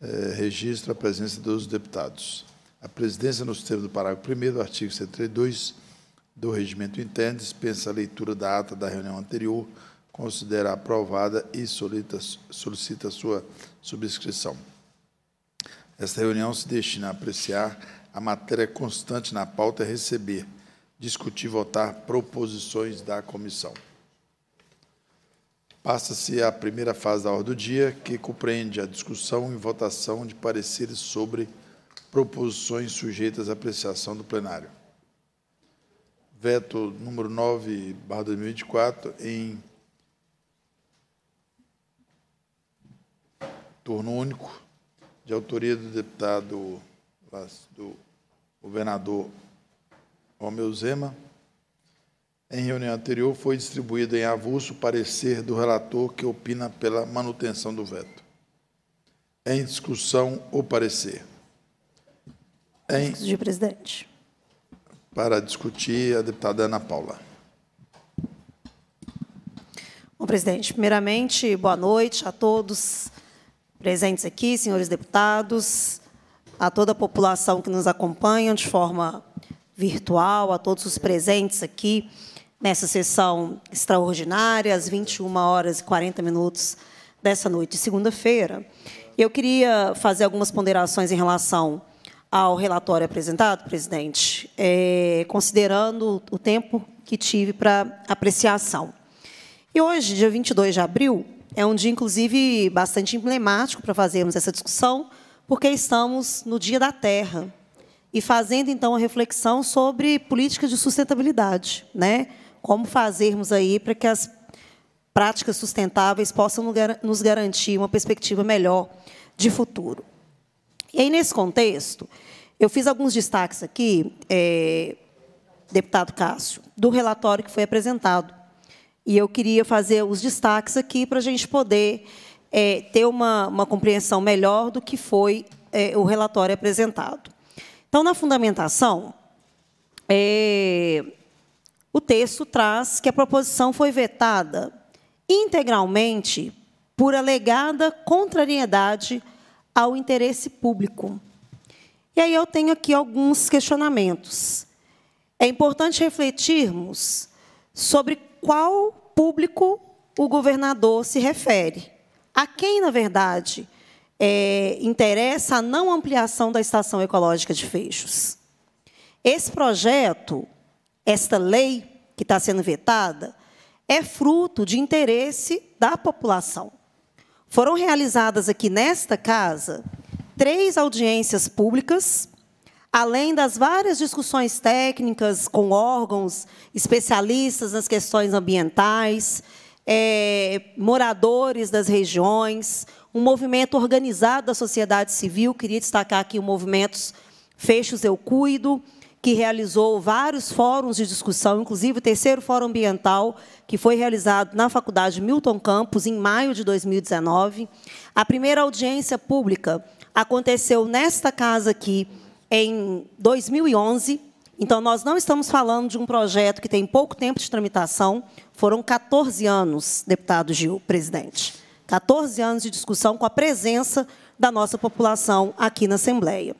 Eh, registro a presença dos deputados. A presidência, nos termos do parágrafo 1 do artigo 132 do regimento interno, dispensa a leitura da ata da reunião anterior, considera aprovada e solicita, solicita sua subscrição. Esta reunião se destina a apreciar a matéria constante na pauta e receber, discutir e votar proposições da comissão. Passa-se a primeira fase da ordem do dia, que compreende a discussão e votação de pareceres sobre proposições sujeitas à apreciação do plenário. Veto número 9, barra 2024, em turno único, de autoria do deputado, do governador Romeu Zema em reunião anterior, foi distribuído em avulso parecer do relator que opina pela manutenção do veto. Em discussão, o parecer. Em... De presidente. Para discutir, a deputada Ana Paula. Bom, presidente, primeiramente, boa noite a todos presentes aqui, senhores deputados, a toda a população que nos acompanha de forma virtual, a todos os presentes aqui nessa sessão extraordinária, às 21 horas e 40 minutos dessa noite, de segunda-feira. Eu queria fazer algumas ponderações em relação ao relatório apresentado, presidente, é, considerando o tempo que tive para apreciação. E hoje, dia 22 de abril, é um dia, inclusive, bastante emblemático para fazermos essa discussão, porque estamos no Dia da Terra e fazendo, então, a reflexão sobre políticas de sustentabilidade, né? como fazermos aí para que as práticas sustentáveis possam nos garantir uma perspectiva melhor de futuro. E aí, nesse contexto, eu fiz alguns destaques aqui, é, deputado Cássio, do relatório que foi apresentado. E eu queria fazer os destaques aqui para a gente poder é, ter uma, uma, compreensão melhor do que foi é, o relatório apresentado. Então, na fundamentação, é, o texto traz que a proposição foi vetada integralmente por alegada contrariedade ao interesse público. E aí eu tenho aqui alguns questionamentos. É importante refletirmos sobre qual público o governador se refere. A quem, na verdade, é, interessa a não ampliação da estação ecológica de Feixos? Esse projeto esta lei que está sendo vetada é fruto de interesse da população. Foram realizadas aqui nesta casa três audiências públicas, além das várias discussões técnicas com órgãos especialistas nas questões ambientais, é, moradores das regiões, um movimento organizado da sociedade civil. Queria destacar aqui o movimento Fechos Eu Cuido, que realizou vários fóruns de discussão, inclusive o terceiro Fórum Ambiental, que foi realizado na Faculdade Milton Campos, em maio de 2019. A primeira audiência pública aconteceu nesta casa aqui, em 2011. Então, nós não estamos falando de um projeto que tem pouco tempo de tramitação, foram 14 anos, deputado Gil, presidente. 14 anos de discussão com a presença da nossa população aqui na Assembleia.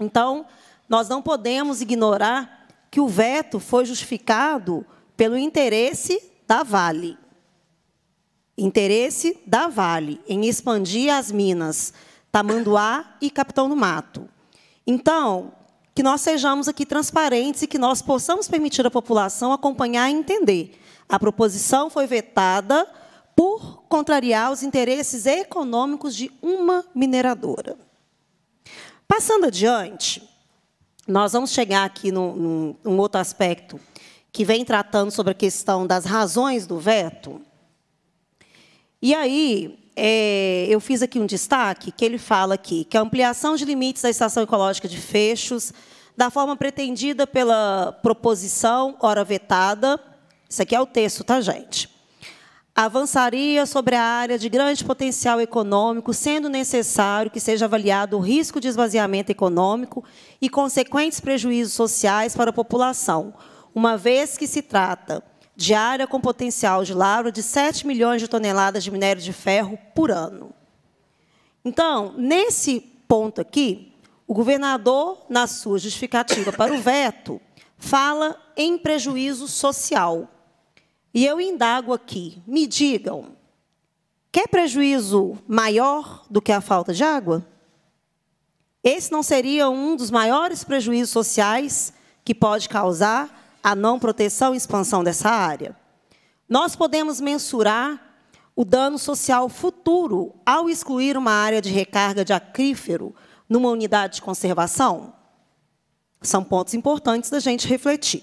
Então, nós não podemos ignorar que o veto foi justificado pelo interesse da Vale. Interesse da Vale em expandir as minas Tamanduá e Capitão do Mato. Então, que nós sejamos aqui transparentes e que nós possamos permitir à população acompanhar e entender. A proposição foi vetada por contrariar os interesses econômicos de uma mineradora. Passando adiante, nós vamos chegar aqui num, num, outro aspecto que vem tratando sobre a questão das razões do veto. E aí, é, eu fiz aqui um destaque que ele fala aqui que a ampliação de limites da estação ecológica de fechos, da forma pretendida pela proposição, ora vetada, isso aqui é o texto, tá, gente? avançaria sobre a área de grande potencial econômico, sendo necessário que seja avaliado o risco de esvaziamento econômico e consequentes prejuízos sociais para a população, uma vez que se trata de área com potencial de lavra de 7 milhões de toneladas de minério de ferro por ano. Então, nesse ponto aqui, o governador, na sua justificativa para o veto, fala em prejuízo social. E eu indago aqui, me digam, quer prejuízo maior do que a falta de água? Esse não seria um dos maiores prejuízos sociais que pode causar a não proteção e expansão dessa área? Nós podemos mensurar o dano social futuro ao excluir uma área de recarga de acrífero numa unidade de conservação? São pontos importantes da gente refletir.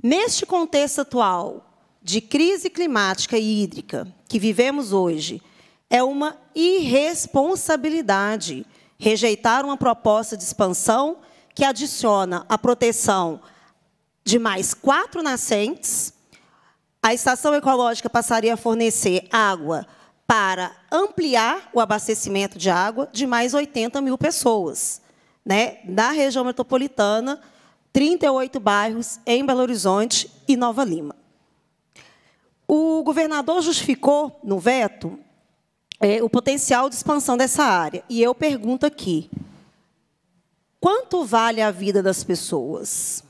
Neste contexto atual de crise climática e hídrica que vivemos hoje, é uma irresponsabilidade rejeitar uma proposta de expansão que adiciona a proteção de mais quatro nascentes. A estação ecológica passaria a fornecer água para ampliar o abastecimento de água de mais 80 mil pessoas né, na região metropolitana 38 bairros em Belo Horizonte e Nova Lima. O governador justificou no veto é, o potencial de expansão dessa área. E eu pergunto aqui: quanto vale a vida das pessoas?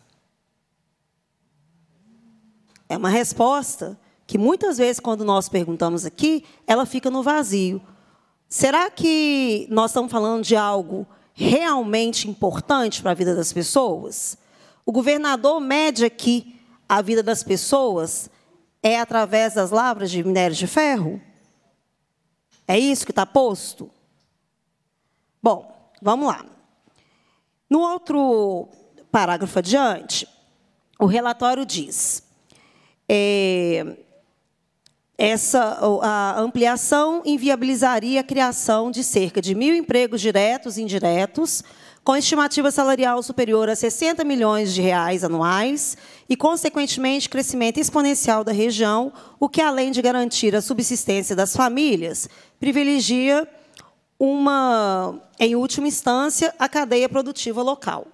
É uma resposta que muitas vezes, quando nós perguntamos aqui, ela fica no vazio. Será que nós estamos falando de algo realmente importante para a vida das pessoas? O governador mede aqui a vida das pessoas é através das lavras de minério de ferro? É isso que está posto? Bom, vamos lá. No outro parágrafo adiante, o relatório diz: é, essa a ampliação inviabilizaria a criação de cerca de mil empregos diretos e indiretos com estimativa salarial superior a 60 milhões de reais anuais e, consequentemente, crescimento exponencial da região, o que, além de garantir a subsistência das famílias, privilegia uma, em última instância, a cadeia produtiva local.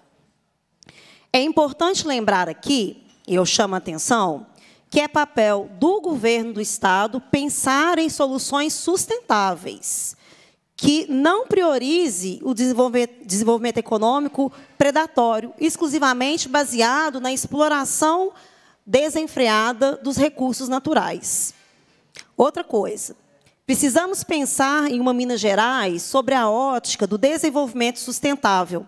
É importante lembrar aqui, e eu chamo a atenção, que é papel do governo do Estado pensar em soluções sustentáveis que não priorize o desenvolvimento, desenvolvimento econômico predatório, exclusivamente baseado na exploração desenfreada dos recursos naturais. Outra coisa, precisamos pensar em uma Minas Gerais sobre a ótica do desenvolvimento sustentável.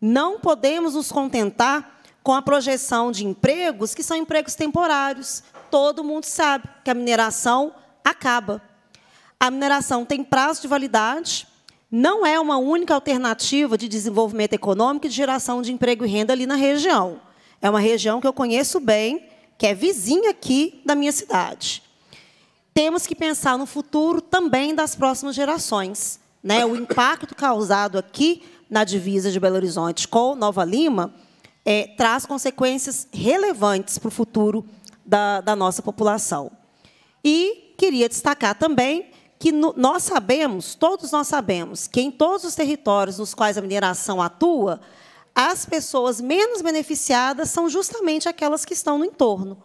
Não podemos nos contentar com a projeção de empregos que são empregos temporários. Todo mundo sabe que a mineração acaba. A mineração tem prazo de validade, não é uma única alternativa de desenvolvimento econômico e de geração de emprego e renda ali na região. É uma região que eu conheço bem, que é vizinha aqui da minha cidade. Temos que pensar no futuro também das próximas gerações. Né? O impacto causado aqui na divisa de Belo Horizonte com Nova Lima é, traz consequências relevantes para o futuro da, da nossa população. E queria destacar também que no, nós sabemos, todos nós sabemos, que em todos os territórios nos quais a mineração atua, as pessoas menos beneficiadas são justamente aquelas que estão no entorno.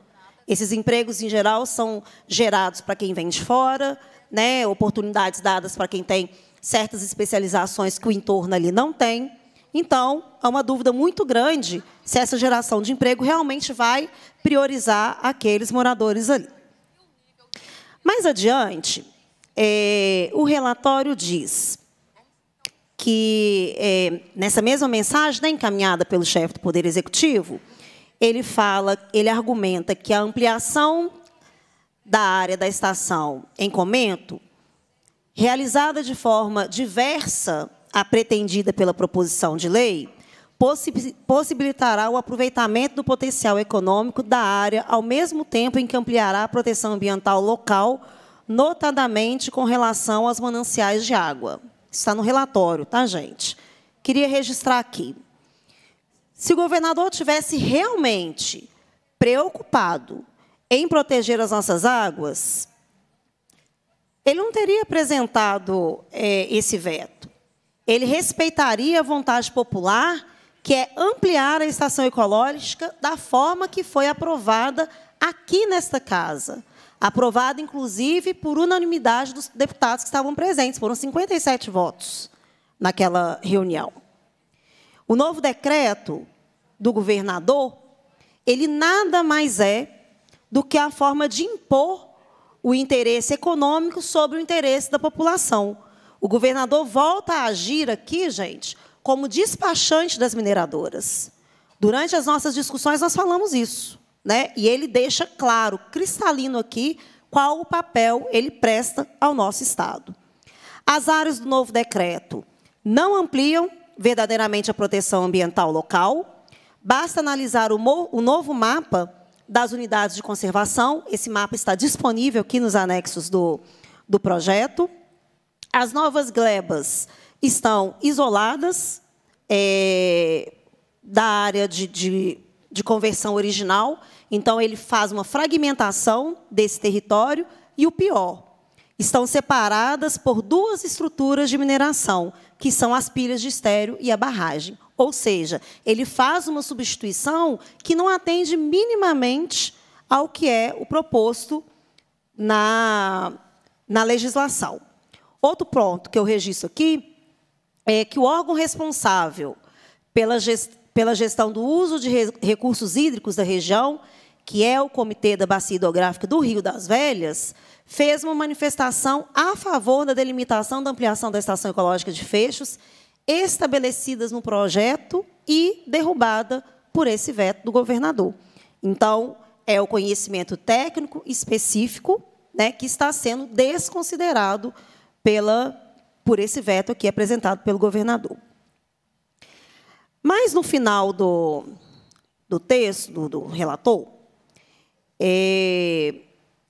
Esses empregos, em geral, são gerados para quem vem de fora, né, oportunidades dadas para quem tem certas especializações que o entorno ali não tem. Então, há uma dúvida muito grande se essa geração de emprego realmente vai priorizar aqueles moradores ali. Mais adiante, é, o relatório diz que, é, nessa mesma mensagem né, encaminhada pelo chefe do Poder Executivo, ele fala, ele argumenta que a ampliação da área da estação em comento, realizada de forma diversa à pretendida pela proposição de lei, possibilitará o aproveitamento do potencial econômico da área, ao mesmo tempo em que ampliará a proteção ambiental local notadamente com relação aos mananciais de água. Está no relatório, tá, gente? Queria registrar aqui. Se o governador tivesse realmente preocupado em proteger as nossas águas, ele não teria apresentado é, esse veto. Ele respeitaria a vontade popular, que é ampliar a estação ecológica da forma que foi aprovada aqui nesta casa. Aprovado, inclusive, por unanimidade dos deputados que estavam presentes, foram 57 votos naquela reunião. O novo decreto do governador, ele nada mais é do que a forma de impor o interesse econômico sobre o interesse da população. O governador volta a agir aqui, gente, como despachante das mineradoras. Durante as nossas discussões, nós falamos isso né? E ele deixa claro, cristalino aqui, qual o papel ele presta ao nosso Estado. As áreas do novo decreto não ampliam verdadeiramente a proteção ambiental local. Basta analisar o, o novo mapa das unidades de conservação. Esse mapa está disponível aqui nos anexos do, do projeto. As novas glebas estão isoladas é, da área de, de, de conversão original então, ele faz uma fragmentação desse território e o pior. Estão separadas por duas estruturas de mineração, que são as pilhas de estéreo e a barragem. Ou seja, ele faz uma substituição que não atende minimamente ao que é o proposto na, na legislação. Outro ponto que eu registro aqui é que o órgão responsável pela, pela gestão do uso de recursos hídricos da região, que é o Comitê da Bacia Hidrográfica do Rio das Velhas, fez uma manifestação a favor da delimitação da ampliação da estação ecológica de Fechos, estabelecidas no projeto e derrubada por esse veto do governador. Então, é o conhecimento técnico específico né, que está sendo desconsiderado pela, por esse veto aqui apresentado pelo governador. Mas no final do, do texto, do, do relator, é,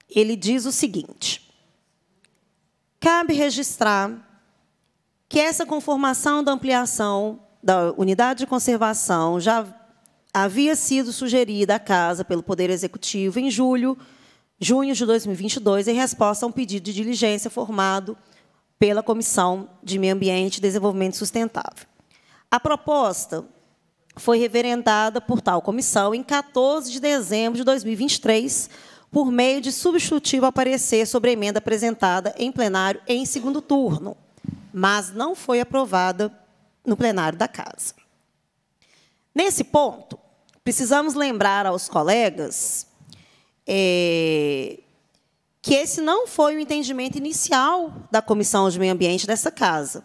ele diz o seguinte: cabe registrar que essa conformação da ampliação da unidade de conservação já havia sido sugerida à casa pelo Poder Executivo em julho, junho de 2022, em resposta a um pedido de diligência formado pela Comissão de Meio Ambiente e Desenvolvimento Sustentável. A proposta foi reverendada por tal comissão em 14 de dezembro de 2023, por meio de substitutivo a sobre a emenda apresentada em plenário em segundo turno, mas não foi aprovada no plenário da Casa. Nesse ponto, precisamos lembrar aos colegas é, que esse não foi o entendimento inicial da Comissão de Meio Ambiente dessa Casa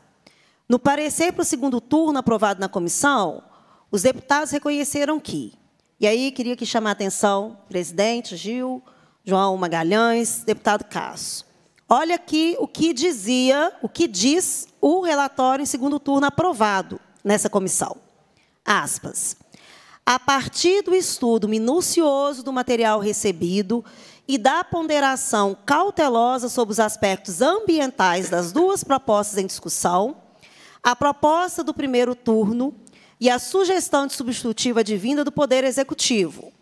no parecer para o segundo turno aprovado na comissão, os deputados reconheceram que. E aí queria que chamar a atenção, presidente Gil, João Magalhães, deputado Cássio. Olha aqui o que dizia, o que diz o relatório em segundo turno aprovado nessa comissão. Aspas. A partir do estudo minucioso do material recebido e da ponderação cautelosa sobre os aspectos ambientais das duas propostas em discussão, a proposta do primeiro turno e a sugestão de substitutiva vinda do Poder Executivo.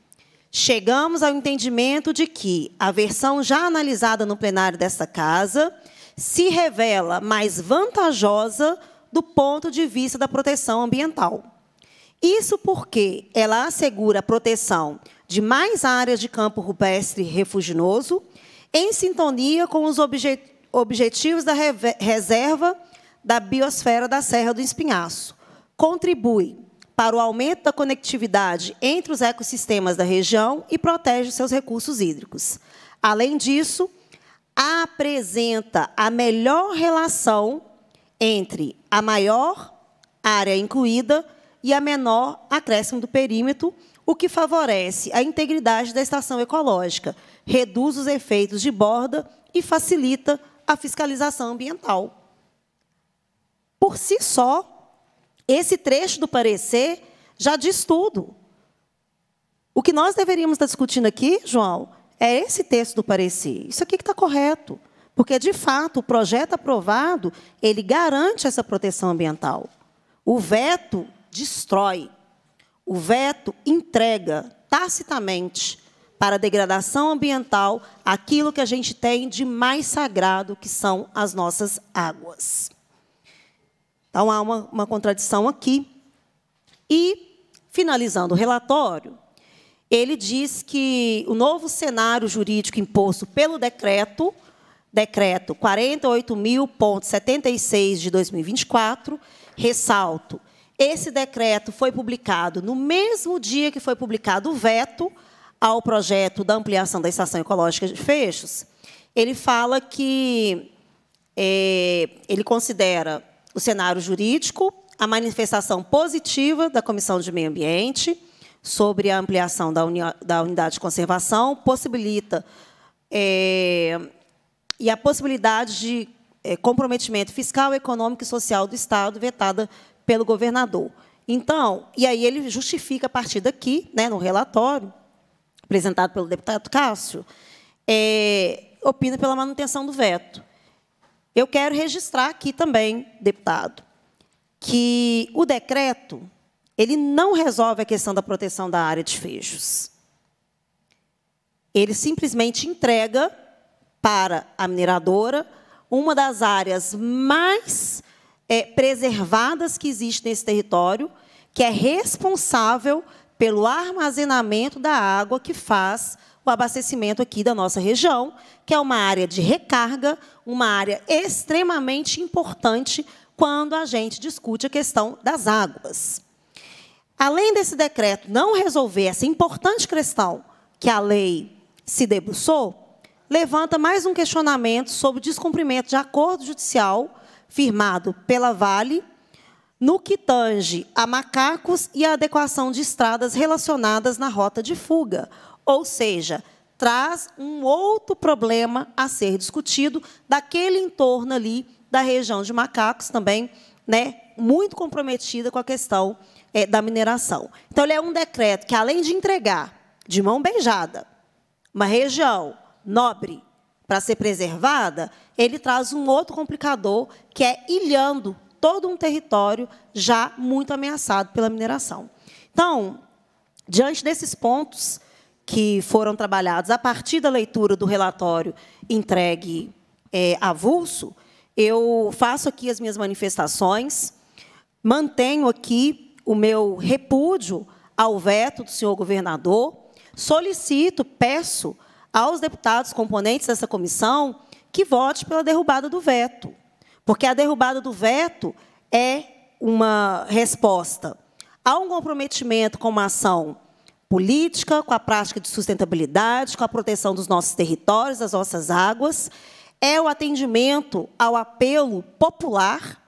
Chegamos ao entendimento de que a versão já analisada no plenário desta Casa se revela mais vantajosa do ponto de vista da proteção ambiental. Isso porque ela assegura a proteção de mais áreas de campo rupestre refuginoso, em sintonia com os objetivos da reserva da biosfera da Serra do Espinhaço. Contribui para o aumento da conectividade entre os ecossistemas da região e protege seus recursos hídricos. Além disso, apresenta a melhor relação entre a maior área incluída e a menor acréscimo do perímetro, o que favorece a integridade da estação ecológica, reduz os efeitos de borda e facilita a fiscalização ambiental. Por si só, esse trecho do parecer já diz tudo. O que nós deveríamos estar discutindo aqui, João, é esse texto do parecer. Isso aqui que está correto. Porque, de fato, o projeto aprovado, ele garante essa proteção ambiental. O veto destrói. O veto entrega tacitamente para a degradação ambiental aquilo que a gente tem de mais sagrado, que são as nossas águas. Então há uma, uma contradição aqui. E, finalizando o relatório, ele diz que o novo cenário jurídico imposto pelo decreto, decreto 48.000.76 de 2024, ressalto, esse decreto foi publicado no mesmo dia que foi publicado o veto ao projeto da ampliação da estação ecológica de Fechos. Ele fala que é, ele considera o cenário jurídico, a manifestação positiva da Comissão de Meio Ambiente sobre a ampliação da, uni da unidade de conservação possibilita é, e a possibilidade de é, comprometimento fiscal, econômico e social do Estado vetada pelo governador. Então, e aí ele justifica a partir daqui, né, no relatório apresentado pelo deputado Cássio, é, opina pela manutenção do veto. Eu quero registrar aqui também, deputado, que o decreto ele não resolve a questão da proteção da área de feijos. Ele simplesmente entrega para a mineradora uma das áreas mais é, preservadas que existe nesse território, que é responsável pelo armazenamento da água que faz o abastecimento aqui da nossa região, que é uma área de recarga, uma área extremamente importante quando a gente discute a questão das águas. Além desse decreto não resolver essa importante questão que a lei se debruçou, levanta mais um questionamento sobre o descumprimento de acordo judicial firmado pela Vale no que tange a macacos e a adequação de estradas relacionadas na rota de fuga, ou seja, traz um outro problema a ser discutido daquele entorno ali da região de macacos também, né, muito comprometida com a questão é, da mineração. Então, ele é um decreto que, além de entregar de mão beijada uma região nobre para ser preservada, ele traz um outro complicador, que é ilhando todo um território já muito ameaçado pela mineração. Então, diante desses pontos, que foram trabalhados a partir da leitura do relatório entregue é, avulso, eu faço aqui as minhas manifestações, mantenho aqui o meu repúdio ao veto do senhor governador, solicito, peço aos deputados componentes dessa comissão que vote pela derrubada do veto, porque a derrubada do veto é uma resposta a um comprometimento com uma ação política, com a prática de sustentabilidade, com a proteção dos nossos territórios, das nossas águas, é o atendimento ao apelo popular,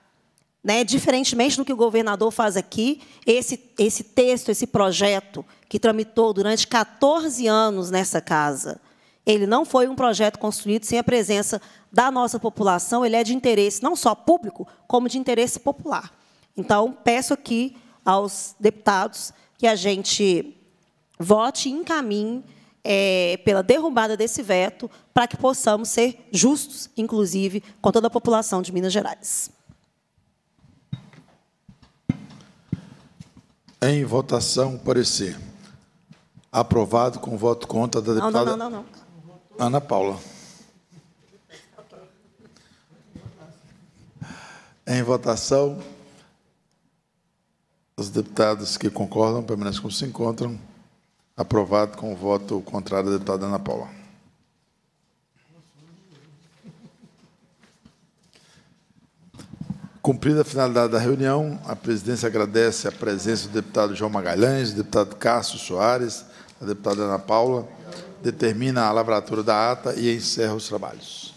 né, diferentemente do que o governador faz aqui, esse, esse texto, esse projeto que tramitou durante 14 anos nessa casa, ele não foi um projeto construído sem a presença da nossa população, ele é de interesse não só público, como de interesse popular. Então, peço aqui aos deputados que a gente vote e encaminhe é, pela derrubada desse veto para que possamos ser justos, inclusive, com toda a população de Minas Gerais. Em votação, parecer. Aprovado com voto contra da deputada... Não, não, não, Ana Paula. Em votação, os deputados que concordam permanecem como se encontram. Aprovado com o voto contrário da deputada Ana Paula. Cumprida a finalidade da reunião, a presidência agradece a presença do deputado João Magalhães, do deputado Cássio Soares, da deputada Ana Paula, determina a lavratura da ata e encerra os trabalhos.